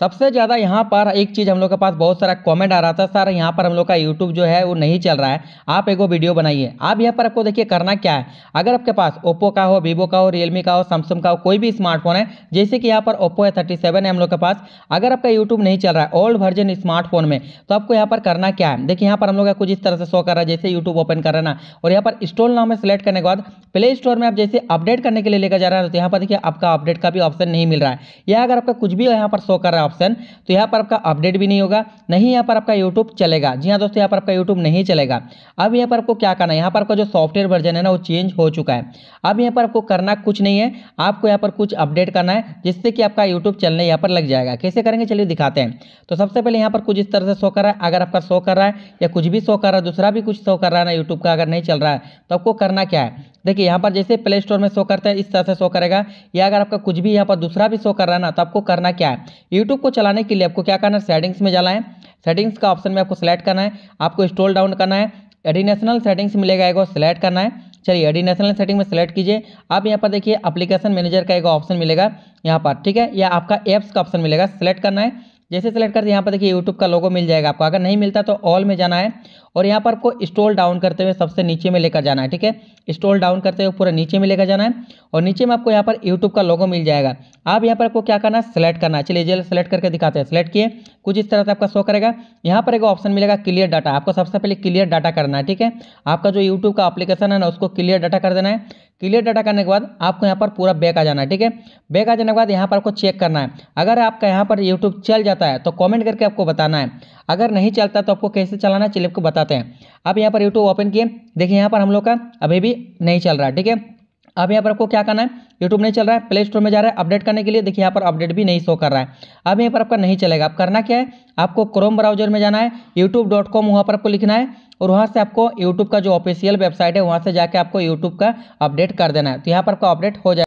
सबसे ज़्यादा यहाँ पर एक चीज़ हम लोग के पास बहुत सारा कमेंट आ रहा था सर यहाँ पर हम लोग का यूट्यूब जो है वो नहीं चल रहा है आप एगो वीडियो बनाइए आप यहाँ पर आपको देखिए करना क्या है अगर आपके पास ओप्पो का हो वीवो का हो रियलमी का हो सैमसंग का हो कोई भी स्मार्टफोन है जैसे कि यहाँ पर ओप्पो है थर्टी सेवन है हम लोग के पास अगर आपका यूट्यूब नहीं चल रहा है ओल्ड वर्जन स्मार्टफोन में तो आपको यहाँ पर करना क्या है देखिए यहाँ पर हम लोग का कुछ इस तरह से शो कर रहा है जैसे यूट्यूब ओपन कर रहे ना और यहाँ पर इंस्टॉल नाम में सेलेक्ट करने के बाद प्ले स्टोर में आप जैसे अपडेट करने के लिए लेकर जा रहे हैं तो यहाँ पर देखिए आपका अपडेट का भी ऑप्शन नहीं मिल रहा है या अगर आपका कुछ भी यहाँ पर शो कर रहा है ऑप्शन तो यहाँ पर आपका अपडेट भी नहीं होगा नहीं यहाँ पर आपका यूट्यूब चलेगा जी हाँ दोस्तों यहाँ पर आपका यूट्यूब नहीं चलेगा अब यहाँ पर आपको क्या करना है यहाँ पर आपका जो सॉफ्टवेयर वर्जन है ना वो चेंज हो चुका है अब यहाँ पर आपको करना कुछ नहीं है आपको यहाँ पर कुछ अपडेट करना है जिससे कि आपका यूट्यूब चलने यहाँ पर लग जाएगा कैसे करेंगे चलिए दिखाते हैं तो सबसे पहले यहाँ पर कुछ इस तरह से शो कर रहा है अगर आपका शो कर रहा है या कुछ भी शो कर रहा है दूसरा भी कुछ शो कर रहा है ना यूट्यूब का अगर नहीं चल रहा है तो आपको करना क्या है देखिए यहाँ पर जैसे प्ले स्टोर में शो करता है इस तरह से शो करेगा या अगर आपका कुछ भी यहाँ पर दूसरा भी शो कर रहा है ना तो आपको करना क्या है यूट्यूब को चलाने के लिए आपको क्या करना है सेटिंग्स में जाना है सेटिंग्स का ऑप्शन में आपको सेलेक्ट करना है आपको स्टॉल डाउन करना है एडिनेशनल सेटिंग्स मिलेगा एक सेलेक्ट करना है चलिए एडिनेशनल सेटिंग में सेलेक्ट कीजिए आप यहाँ पर देखिए अपलीकेशन मैनेजर का एक ऑप्शन मिलेगा यहाँ पर ठीक है या आपका एप्स का ऑप्शन मिलेगा सेलेक्ट करना है जैसे सेलेक्ट करते यहाँ पर देखिए यूट्यूब का लोगो मिल जाएगा आपको अगर नहीं मिलता तो ऑल में जाना है और यहाँ पर आपको स्टोल डाउन करते हुए सबसे नीचे में लेकर जाना है ठीक है स्टोल डाउन करते हुए पूरा नीचे में लेकर जाना है और नीचे में आपको यहाँ पर यूट्यूब का लोगो मिल जाएगा आप यहाँ पर आपको क्या करना है सेलेक्ट करना है चलिए जल्द सेलेक्ट करके दिखाते हैं सेलेक्ट किए कुछ इस तरह से आपका शो करेगा यहाँ पर एक ऑप्शन मिलेगा क्लियर डाटा आपको सबसे पहले क्लियर डाटा करना है ठीक है आपका जो यूट्यूब का अप्लीकेशन है ना उसको क्लियर डाटा कर देना है क्लियर डाटा करने के बाद आपको यहाँ पर पूरा बैक आ जाना है ठीक है बैक आ जाने के बाद यहाँ पर आपको चेक करना है अगर आपका यहाँ पर यूट्यूब चल जाता है तो कॉमेंट करके आपको बताना है अगर नहीं चलता तो आपको कैसे चलाना है चलिए आपको बता बताते हैं आप यहाँ पर यूट्यूब ओपन किए देखिए यहाँ पर हम लोग का अभी भी नहीं चल रहा है ठीक है अब यहाँ पर आपको क्या करना है यूट्यूब नहीं चल रहा है प्ले स्टोर में जा रहा है अपडेट करने के लिए देखिए यहाँ पर अपडेट भी नहीं शो कर रहा है अब यहाँ पर आपका नहीं चलेगा अब करना क्या है आपको क्रोम ब्राउजर में जाना है youtube.com डॉट कॉम वहाँ पर आपको लिखना है और वहाँ से आपको YouTube का जो ऑफिशियल वेबसाइट है वहाँ से जाके आपको यूट्यूब का अपडेट कर देना है तो यहाँ पर आपका अपडेट हो जाए